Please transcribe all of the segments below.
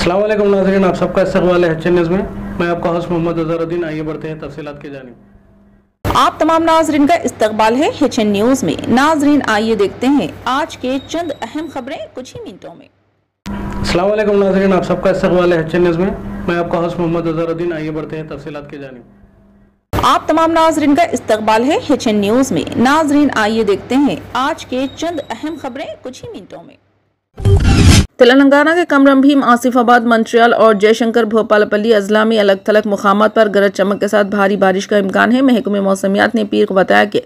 अल्लाम नाजरीन आप सबका इस्तवाल है चेन्नज में मैं आपका हौस मोहम्मद अजहरुद्दीन आइए बढ़ते हैं तफसीत की जानी आप तमाम नाजरन का इस्तकबाल है एच एन न्यूज़ में नाजरीन आइए देखते हैं आज के चंद अहम खबरें कुछ ही मिनटों में अल्लाम नाजरीन आप सबका इस्तकबाल है एच एन में मैं आपका हौस मोहम्मद अजहरुद्दीन आइए बढ़ते हैं तफसीत की जानी आप तमाम नाजरन का इस्तकबाल है एच एन न्यूज़ में नाजरीन आइए देखते हैं आज के चंद अहम खबरें कुछ ही मिनटों में तेलंगाना के कमरम भीम आसिफाबाद मंट्रियाल और जयशंकर भोपालपल्ली अजला में अलग थलग मुकाम पर गरज चमक के साथ भारी बारिश का इम्कान है महकमे मौसमियात ने पीर को बताया कि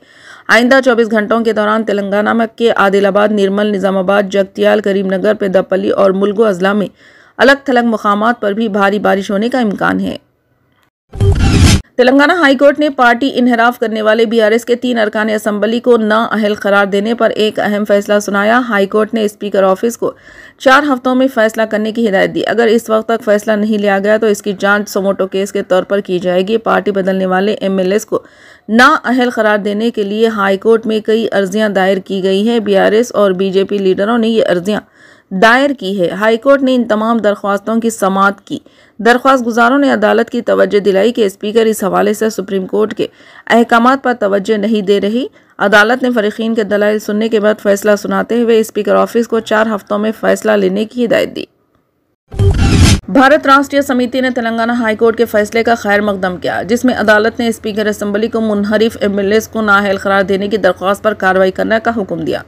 आइंदा 24 घंटों के दौरान तेलंगाना में के आदिलाबाद निर्मल निज़ामाबाद जगतियाल करीमनगर पेदापल्ली और मुलगो अजला में अलग थलग मुकाम पर भी भारी बारिश होने का इम्कान है तेलंगाना हाईकोर्ट ने पार्टी इनहराफ करने वाले बीआरएस के तीन अरकान असम्बली को नाअहल करार देने पर एक अहम फैसला सुनाया हाईकोर्ट ने स्पीकर ऑफिस को चार हफ्तों में फैसला करने की हिदायत दी अगर इस वक्त तक फैसला नहीं लिया गया तो इसकी जांच सोमोटो केस के तौर पर की जाएगी पार्टी बदलने वाले एमएलएस को नाअहल करार देने के लिए हाईकोर्ट में कई अर्जियां दायर की गई हैं बीआरएस और बीजेपी लीडरों ने ये अर्जियां दायर की है हाईकोर्ट ने इन तमाम दरख्वास्तों की समात की दरख्वास्त गुजारों ने अदालत की तवज्जो दिलाई कि स्पीकर इस हवाले से सुप्रीम कोर्ट के अहकाम पर तवज्जो नहीं दे रही अदालत ने फ़रीकीन के दलाइल सुनने के बाद फैसला सुनाते हुए स्पीकर ऑफिस को चार हफ्तों में फैसला लेने की हिदायत दी भारत राष्ट्रीय समिति ने तेलंगाना हाईकोर्ट के फैसले का खैर मकदम किया जिसमें अदालत ने स्पीकर असम्बली को मुनहरिफ एस को नाहल करार देने की दरख्वास्त पर कार्रवाई करने का हुक्म दिया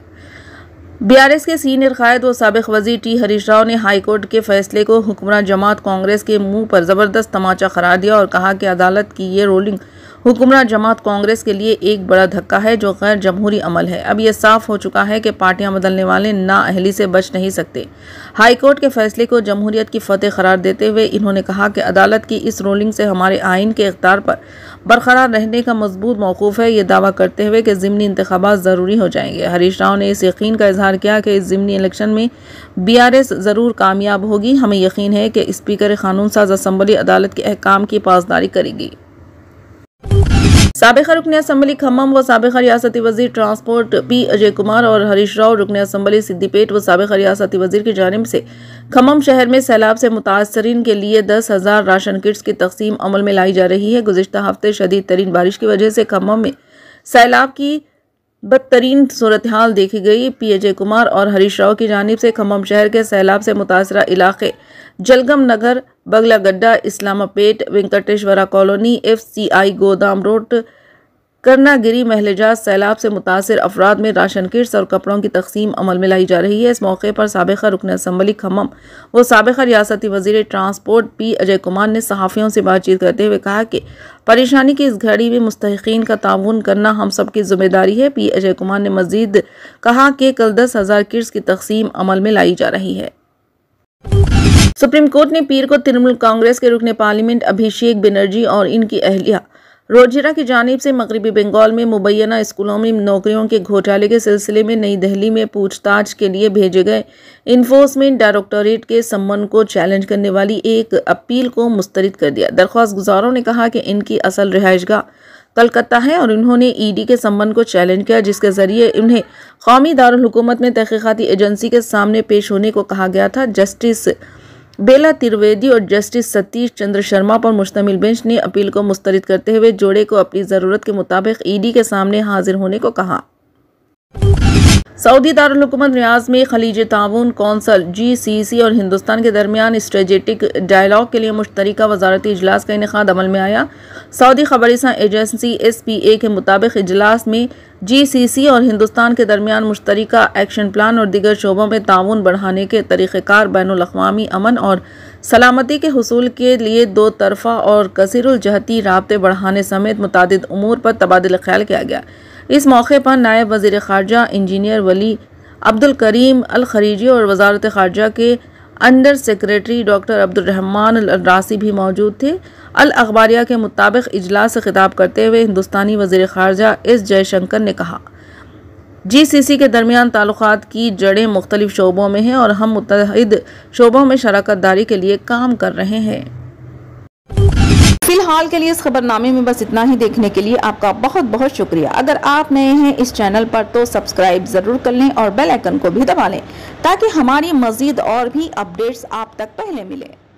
बीआरएस के सीनियर कायद व सबक वजीर टी हरीश राव ने हाईकोर्ट के फैसले को हुक्मरान जमात कांग्रेस के मुंह पर ज़बरदस्त तमाचा करार दिया और कहा कि अदालत की ये रोलिंग हुकुमरान जमात कांग्रेस के लिए एक बड़ा धक्का है जो गैर जमहूरी अमल है अब यह साफ हो चुका है कि पार्टियां बदलने वाले अहली से बच नहीं सकते हाईकोर्ट के फैसले को जमहूरियत की फतेह करार देते हुए इन्होंने कहा कि अदालत की इस रूलिंग से हमारे आइन के अख्तार पर बरकरार रहने का मजबूत मौकूफ़ है ये दावा करते हुए कि ज़मनी इंतबात ज़रूरी हो जाएंगे हरीश राव ने इस यकीन का इजहार किया कि इस ज़मनी इलेक्शन में बी आर एस ज़रूर कामयाब होगी हमें यकीन है कि स्पीकर कानून साज असम्बली अदालत के अहकाम की पासदारी करेगी सबका रुकन असम्बली खम्मम व सबका रियासती वजीर ट्रांसपोर्ट पी अजय कुमार और हरीश राव रुकन असम्बली सिद्दीपेट व सबका रियासती वजीर की जानब से खम्मम शहर में सैलाब से मुतासरीन के लिए दस हज़ार राशन किट्स की तकसीम अमल में लाई जा रही है गुजशत हफ्ते शदीद तरीन बारिश की वजह से खम्मम में सैलाब की बदतरीन सूरत हाल देखी गई पी अजय कुमार और हरीश राव की जानब से खम्भम शहर के सैलाब से मुतासर इलाके जलगम नगर बगला गड्ढा Islamapet Venkateshwara colony F C I गोदाम रोड करनागिरी महलजा सैलाब से मुतासर अफराद में राशन किट्स और कपड़ों की तकसीम अमल में लाई जा रही है इस मौके पर सबका रुकन असम्बली खमम व सबका रियासती वजीर ट्रांसपोर्ट पी अजय कुमार ने सहाफ़ियों से बातचीत करते हुए कहा कि परेशानी की इस घड़ी में मुस्तकिन का ताउन करना हम सब की जिम्मेदारी है पी अजय कुमार ने मजीद कहा कि कल दस हज़ार किट्स की तकसीम अमल में लाई जा रही है सुप्रीम कोर्ट ने पीर को तृणमूल कांग्रेस के रुकन पार्लियामेंट अभिषेक बनर्जी और इनकी अहलिया रोजेरा की जानब से मगरबी बंगाल में मुबैना स्कूलों में नौकरियों के घोटाले के सिलसिले में नई दिल्ली में पूछताछ के लिए भेजे गए इन्फोर्समेंट डायरेक्टोरेट के सम्मन को चैलेंज करने वाली एक अपील को मुस्तरद कर दिया दरख्वास्त गुजारों ने कहा कि इनकी असल रिहाइशगा कलकत्ता है और उन्होंने ईडी e के संबंध को चैलेंज किया जिसके जरिए उन्हें कौमी दारकूमत में तहकीकती एजेंसी के सामने पेश होने को कहा गया था जस्टिस बेला त्रिवेदी और जस्टिस सतीश चंद्र शर्मा पर मुश्तमिल बेंच ने अपील को मुस्तरद करते हुए जोड़े को अपनी ज़रूरत के मुताबिक ईडी के सामने हाजिर होने को कहा सऊदी दारकूमत रियाज में खलीज ताउन कौंसल जी सी सी और हिंदुस्तान के दरमियान स्ट्रेटिक डायलाग के लिए मुश्तरक वजारती इजलास का इनका अमल में आया सऊदी खबरसा एजेंसी एस पी ए के मुताबिक इजलास में जी सी सी और हिंदुस्तान के दरमियान मुश्तरक एक्शन प्लान और दीगर शोबों में ताउन बढ़ाने के तरीक़ार बैन अवी अमन और सलामती के हसूल के लिए दो तरफा और कसरजहती रबते बढ़ाने समेत मुतद अमूर पर तबादला ख्याल किया गया इस मौके पर नायब वज़ी ख़ारजा इंजीनियर वली अब्दुल करीम अल खरीजी और वजारत खारजा के under secretary doctor Abdulrahman Alrasi भी मौजूद थे अल अखबारिया के मुताबिक इजलास से खिताब करते हुए हिंदुस्तानी वजीर खारजा एस जयशंकर ने कहा जी सी सी के दरमियान ताल्लुक की जड़ें मुख्तलिफ शोबों में हैं और हम मुतहद शोबों में शराकत दारी के लिए काम कर रहे हैं फिलहाल के लिए इस खबरनामे में बस इतना ही देखने के लिए आपका बहुत बहुत शुक्रिया अगर आप नए हैं इस चैनल पर तो सब्सक्राइब ज़रूर कर लें और बेल आइकन को भी दबा लें ताकि हमारी मज़ीद और भी अपडेट्स आप तक पहले मिलें